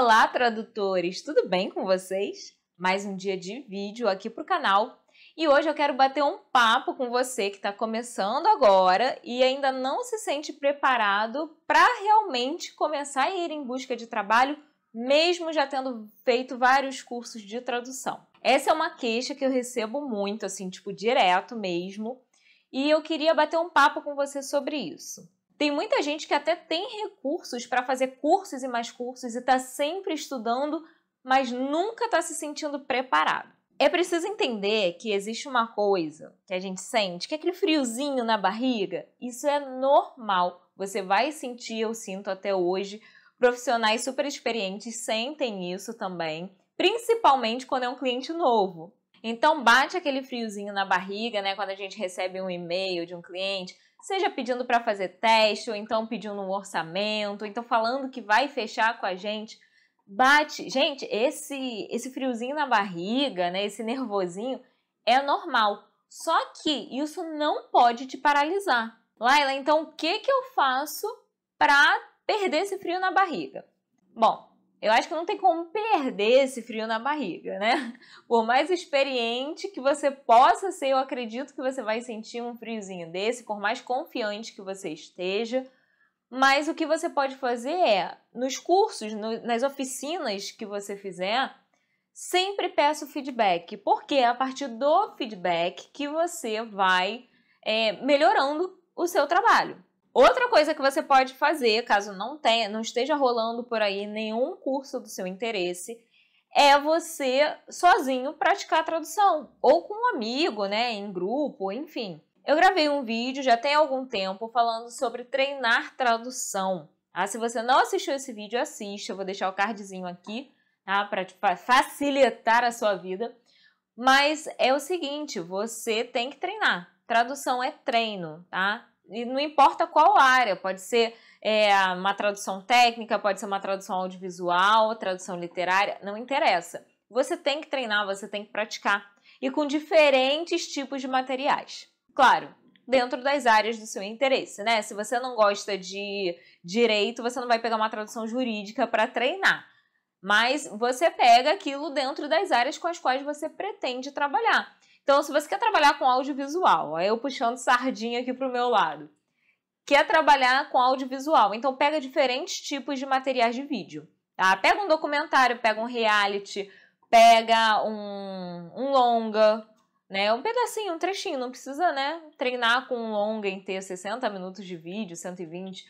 Olá, tradutores! Tudo bem com vocês? Mais um dia de vídeo aqui para o canal. E hoje eu quero bater um papo com você que está começando agora e ainda não se sente preparado para realmente começar a ir em busca de trabalho, mesmo já tendo feito vários cursos de tradução. Essa é uma queixa que eu recebo muito, assim, tipo, direto mesmo. E eu queria bater um papo com você sobre isso. Tem muita gente que até tem recursos para fazer cursos e mais cursos e está sempre estudando, mas nunca está se sentindo preparado. É preciso entender que existe uma coisa que a gente sente, que é aquele friozinho na barriga. Isso é normal. Você vai sentir, eu sinto até hoje. Profissionais super experientes sentem isso também, principalmente quando é um cliente novo. Então bate aquele friozinho na barriga, né, quando a gente recebe um e-mail de um cliente, seja pedindo para fazer teste, ou então pedindo um orçamento, ou então falando que vai fechar com a gente. Bate, gente, esse esse friozinho na barriga, né, esse nervosinho é normal. Só que isso não pode te paralisar. Laila, então o que que eu faço para perder esse frio na barriga? Bom, eu acho que não tem como perder esse frio na barriga, né? Por mais experiente que você possa ser, eu acredito que você vai sentir um friozinho desse, por mais confiante que você esteja. Mas o que você pode fazer é, nos cursos, no, nas oficinas que você fizer, sempre peço feedback, porque é a partir do feedback que você vai é, melhorando o seu trabalho. Outra coisa que você pode fazer, caso não tenha, não esteja rolando por aí nenhum curso do seu interesse, é você sozinho praticar a tradução ou com um amigo, né, em grupo, enfim. Eu gravei um vídeo já tem algum tempo falando sobre treinar tradução. Ah, se você não assistiu esse vídeo, assista. Eu vou deixar o cardzinho aqui tá, para facilitar a sua vida. Mas é o seguinte, você tem que treinar. Tradução é treino, tá? e não importa qual área, pode ser é, uma tradução técnica, pode ser uma tradução audiovisual, tradução literária, não interessa. Você tem que treinar, você tem que praticar e com diferentes tipos de materiais. Claro, dentro das áreas do seu interesse, né? Se você não gosta de direito, você não vai pegar uma tradução jurídica para treinar. Mas você pega aquilo dentro das áreas com as quais você pretende trabalhar. Então, se você quer trabalhar com audiovisual, aí eu puxando sardinha aqui para o meu lado, quer trabalhar com audiovisual, então pega diferentes tipos de materiais de vídeo. Tá? Pega um documentário, pega um reality, pega um, um longa, né? Um pedacinho, um trechinho, não precisa, né? Treinar com um longa em ter 60 minutos de vídeo, 120.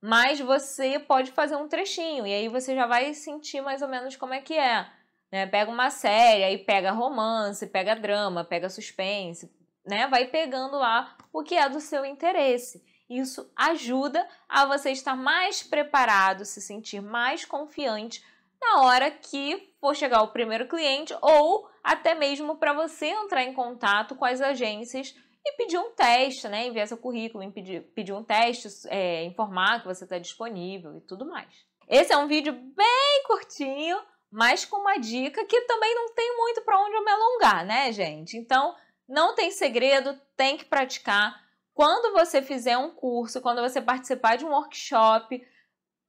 Mas você pode fazer um trechinho e aí você já vai sentir mais ou menos como é que é. Né? Pega uma série, aí pega romance, pega drama, pega suspense, né? Vai pegando lá o que é do seu interesse. Isso ajuda a você estar mais preparado, se sentir mais confiante na hora que for chegar o primeiro cliente ou até mesmo para você entrar em contato com as agências e pedir um teste, né? Enviar seu currículo, pedir, pedir um teste, é, informar que você está disponível e tudo mais. Esse é um vídeo bem curtinho, mas com uma dica que também não tem muito para onde eu me alongar, né, gente? Então, não tem segredo, tem que praticar. Quando você fizer um curso, quando você participar de um workshop,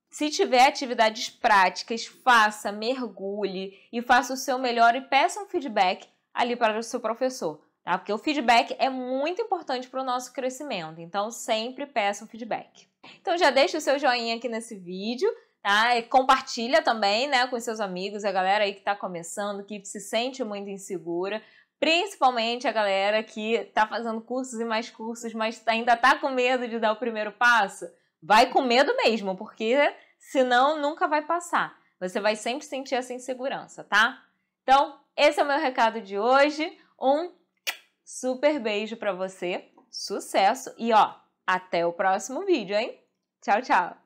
se tiver atividades práticas, faça, mergulhe e faça o seu melhor e peça um feedback ali para o seu professor, tá? Porque o feedback é muito importante para o nosso crescimento, então sempre peça um feedback. Então já deixa o seu joinha aqui nesse vídeo, Tá? E compartilha também, né, com seus amigos, a galera aí que está começando, que se sente muito insegura, principalmente a galera que está fazendo cursos e mais cursos, mas ainda está com medo de dar o primeiro passo, vai com medo mesmo, porque senão nunca vai passar. Você vai sempre sentir essa insegurança, tá? Então, esse é o meu recado de hoje. Um super beijo para você, sucesso e ó, até o próximo vídeo, hein? Tchau, tchau.